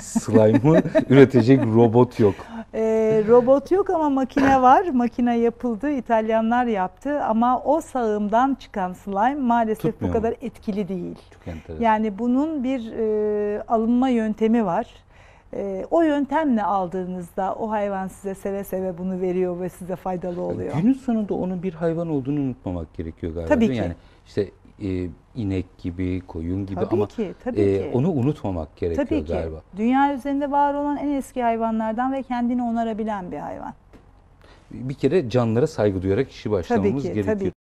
slime'ı üretecek robot yok. E, robot yok ama makine var. makine yapıldı, İtalyanlar yaptı ama o sağımdan çıkan slime maalesef Tutmuyor bu kadar etkili değil. Çok enteresan. Yani bunun bir e, alınma yöntemi var. E, o yöntemle aldığınızda o hayvan size seve seve bunu veriyor ve size faydalı oluyor. Günün sonunda onun bir hayvan olduğunu unutmamak gerekiyor galiba. Tabii ki. Yani işte e, inek gibi, koyun gibi tabii ama ki, tabii e, ki. onu unutmamak gerekiyor tabii ki. Dünya üzerinde var olan en eski hayvanlardan ve kendini onarabilen bir hayvan. Bir kere canlara saygı duyarak işi başlamamız tabii ki, gerekiyor. Tabii ki.